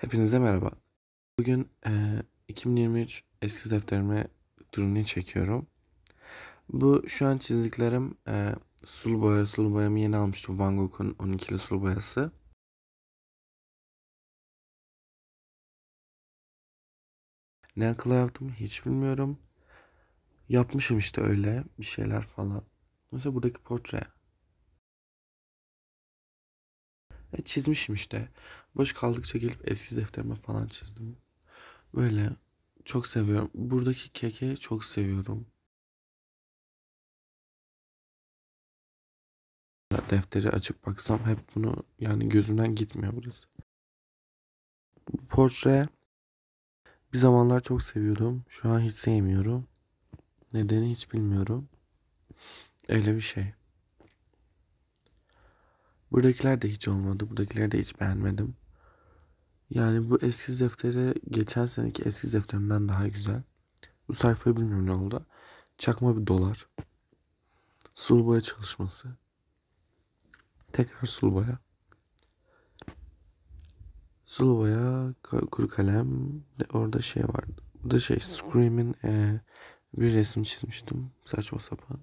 Hepinize merhaba. Bugün e, 2023 eski defterime ürünü çekiyorum. Bu şu an çizdiklerim e, sulu boya. Sulu boyamı yeni almıştım. Van Gogh'un 12'li sulu boyası. Ne akıla yaptım hiç bilmiyorum. Yapmışım işte öyle bir şeyler falan. Mesela buradaki portre. Ve çizmişim işte. Boş kaldıkça gelip eski defterime falan çizdim. Böyle çok seviyorum. Buradaki keke çok seviyorum. Defteri açıp baksam hep bunu yani gözümden gitmiyor burası. Bu portre bir zamanlar çok seviyordum. Şu an hiç sevmiyorum. Nedeni hiç bilmiyorum. Öyle bir şey. Buradakiler de hiç olmadı. Buradakiler de hiç beğenmedim. Yani bu eski deftere geçen seneki eski defterimden daha güzel. Bu sayfayı bilmiyorum ne oldu. Çakma bir dolar. Sulu boya çalışması. Tekrar sulu boya. Sulu boya, kuru kalem. De orada şey vardı. Bu da şey Scream'in e, bir resim çizmiştim. Saçma sapan.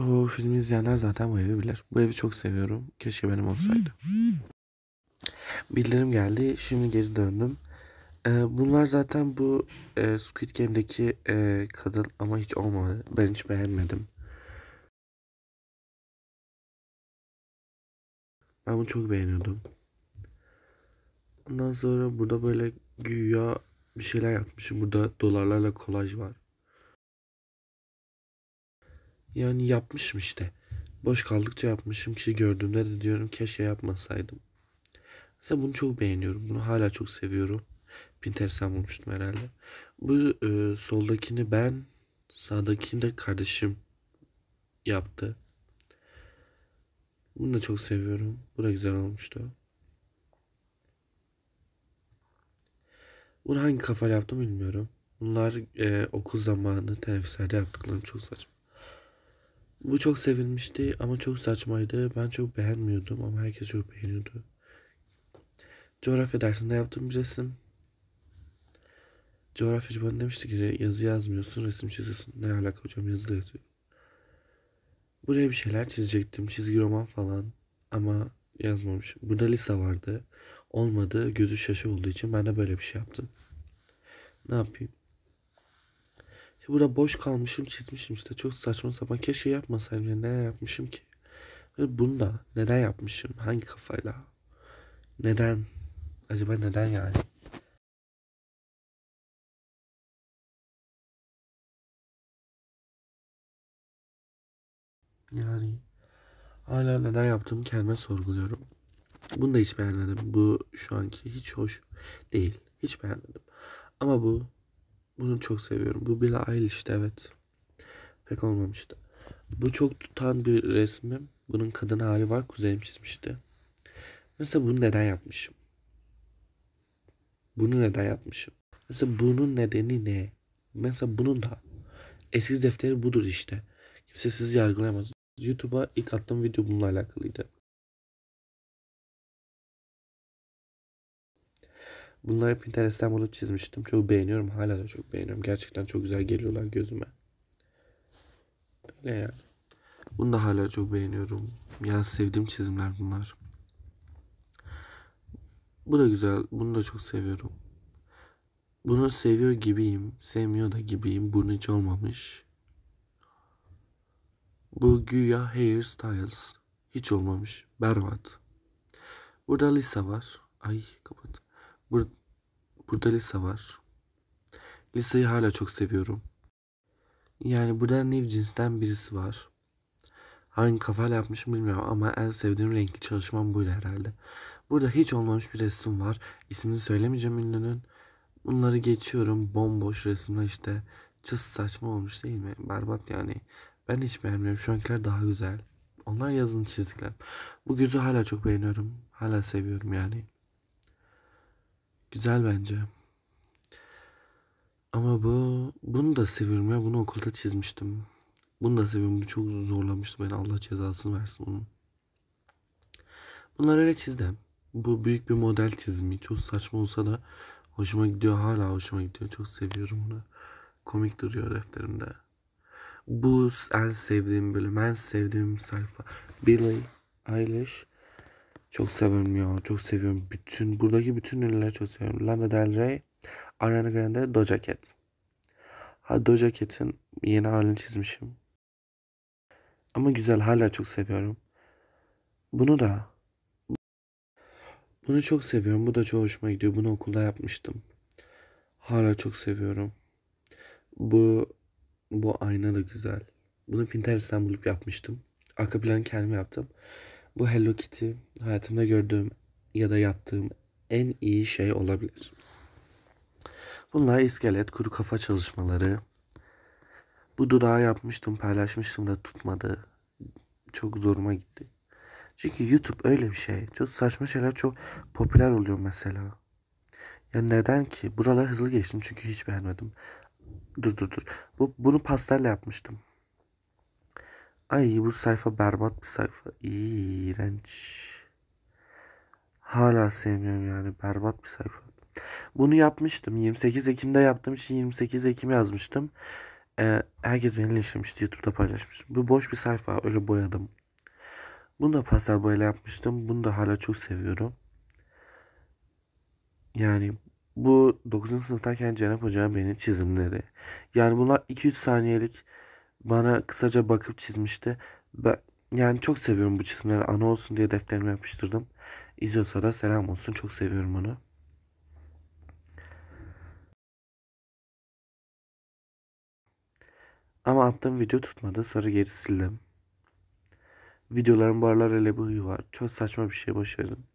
O filmi izleyenler zaten bu evi bilir. Bu evi çok seviyorum. Keşke benim olsaydı. Bildirim geldi. Şimdi geri döndüm. Ee, bunlar zaten bu e, Squid Game'deki e, kadın ama hiç olmadı. Ben hiç beğenmedim. Ben bunu çok beğeniyordum. Ondan sonra burada böyle güya bir şeyler yapmışım. Burada dolarlarla kolaj var. Yani yapmışım işte. Boş kaldıkça yapmışım ki gördüğümde de diyorum keşke yapmasaydım. Mesela bunu çok beğeniyorum. Bunu hala çok seviyorum. Pinterest'ten bulmuştum herhalde. Bu e, soldakini ben, sağdakini de kardeşim yaptı. Bunu da çok seviyorum. Bu da güzel olmuştu. Bunu hangi kafayla yaptım bilmiyorum. Bunlar e, okul zamanı teneffüslerde yaptıklarım çok saçma. Bu çok sevilmişti ama çok saçmaydı. Ben çok beğenmiyordum ama herkes çok beğeniyordu. Coğrafya dersinde yaptığım bir resim. Coğrafyacı bana demişti ki yazı yazmıyorsun, resim çiziyorsun. Ne alaka hocam yazılı yazıyorum. Buraya bir şeyler çizecektim. Çizgi roman falan. Ama yazmamış. Burada Lisa vardı. Olmadı. Gözü şaşı olduğu için ben de böyle bir şey yaptım. Ne yapayım? E, burada boş kalmışım çizmişim işte çok saçma sapan. Keşke yapmasaydım. Yani neden yapmışım ki? E, bunu da neden yapmışım? Hangi kafayla? Neden? Acaba neden yani? Yani hala neden yaptığımı kendime sorguluyorum. Bunu da hiç beğenmedim. Bu şu anki hiç hoş değil. Hiç beğenmedim. Ama bu bunu çok seviyorum. Bu Billie Eilish'ti evet. Pek olmamıştı. Bu çok tutan bir resmim. Bunun kadın hali var. Kuzeyim çizmişti. Mesela bunu neden yapmışım? Bunu neden yapmışım? Mesela bunun nedeni ne? Mesela bunun da eski defteri budur işte. Kimse sizi yargılayamaz. YouTube'a ilk attığım video bununla alakalıydı. Bunları Pinterest'ten bulup çizmiştim. Çok beğeniyorum. Hala da çok beğeniyorum. Gerçekten çok güzel geliyorlar gözüme. Öyle yani. Bunu da hala çok beğeniyorum. Yani sevdiğim çizimler bunlar. Bu da güzel. Bunu da çok seviyorum. Bunu seviyor gibiyim. Sevmiyor da gibiyim. Bunu hiç olmamış. Bu güya Styles. Hiç olmamış. Berbat. Burada Lisa var. Ay kapat. Bur Burada lise var. Liseyi hala çok seviyorum. Yani burada Nev cinsten birisi var. Hangi kafayla yapmışım bilmiyorum ama en sevdiğim renkli çalışmam buydu herhalde. Burada hiç olmamış bir resim var. İsmini söylemeyeceğim ünlünün. Bunları geçiyorum. Bomboş resimler işte. Çıs saçma olmuş değil mi? Berbat yani. Ben hiç beğenmiyorum. Şu ankiler daha güzel. Onlar yazın çizdikler. Bu gözü hala çok beğeniyorum. Hala seviyorum yani. Güzel bence. Ama bu bunu da seviyorum ya. Bunu okulda çizmiştim. Bunu da seviyorum. Bu çok zorlamıştı beni. Allah cezasını versin onun. Bunları öyle çizdim. Bu büyük bir model çizimi. Çok saçma olsa da hoşuma gidiyor. Hala hoşuma gidiyor. Çok seviyorum bunu. Komik duruyor defterimde. Bu en sevdiğim bölüm. En sevdiğim sayfa. Billie Eilish çok seviyorum ya. Çok seviyorum. Bütün buradaki bütün ünlüleri çok seviyorum. Lana Del Rey, Ariana Grande, Doja Cat. Ha Doja Cat'in yeni halini çizmişim. Ama güzel hala çok seviyorum. Bunu da bunu çok seviyorum. Bu da çok hoşuma gidiyor. Bunu okulda yapmıştım. Hala çok seviyorum. Bu bu ayna da güzel. Bunu Pinterest'ten bulup yapmıştım. Arka planı kendim yaptım. Bu Hello Kitty hayatımda gördüğüm ya da yaptığım en iyi şey olabilir. Bunlar iskelet, kuru kafa çalışmaları. Bu dudağı yapmıştım, paylaşmıştım da tutmadı. Çok zoruma gitti. Çünkü YouTube öyle bir şey. Çok saçma şeyler çok popüler oluyor mesela. Ya neden ki? Buralar hızlı geçtim çünkü hiç beğenmedim. Dur dur dur. Bu, bunu pastelle yapmıştım. Ay bu sayfa berbat bir sayfa. İğrenç. Hala sevmiyorum yani berbat bir sayfa. Bunu yapmıştım. 28 Ekim'de yaptığım için 28 Ekim yazmıştım. Ee, herkes beni linçlemişti. YouTube'da paylaşmıştım. Bu boş bir sayfa. Öyle boyadım. Bunu da pastel boyayla yapmıştım. Bunu da hala çok seviyorum. Yani bu 9. sınıftayken Cenap Hoca'nın beni çizimleri. Yani bunlar 2-3 saniyelik bana kısaca bakıp çizmişti. Ben, yani çok seviyorum bu çizimleri. Ana olsun diye defterime yapıştırdım. İzliyorsa da selam olsun. Çok seviyorum onu. Ama attığım video tutmadı. Sonra geri sildim. Videoların bu ele öyle var. Çok saçma bir şey başardım.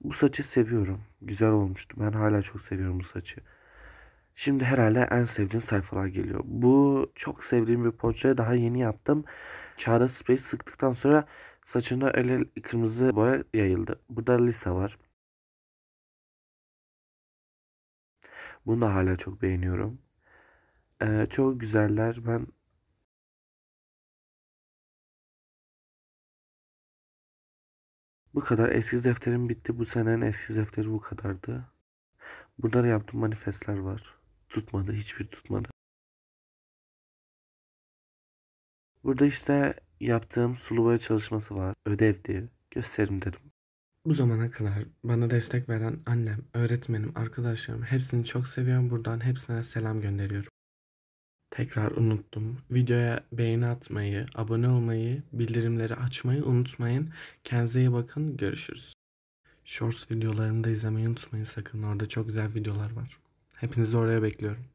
Bu saçı seviyorum. Güzel olmuştu. Ben hala çok seviyorum bu saçı. Şimdi herhalde en sevdiğim sayfalar geliyor. Bu çok sevdiğim bir portre daha yeni yaptım. Kağıda sprey sıktıktan sonra Saçına ele kırmızı boya yayıldı. Burada Lisa var. Bunu da hala çok beğeniyorum. Ee, çok güzeller. Ben Bu kadar. Eskiz defterim bitti. Bu senenin eskiz defteri bu kadardı. Burada da yaptığım manifestler var. Tutmadı. Hiçbir tutmadı. Burada işte Yaptığım suluva çalışması var. ödev diye Gösterim dedim. Bu zamana kadar bana destek veren annem, öğretmenim, arkadaşlarım hepsini çok seviyorum. Buradan hepsine selam gönderiyorum. Tekrar unuttum. Videoya beğeni atmayı, abone olmayı, bildirimleri açmayı unutmayın. Kendinize iyi bakın. Görüşürüz. Shorts videolarını da izlemeyi unutmayın sakın. Orada çok güzel videolar var. Hepinizi oraya bekliyorum.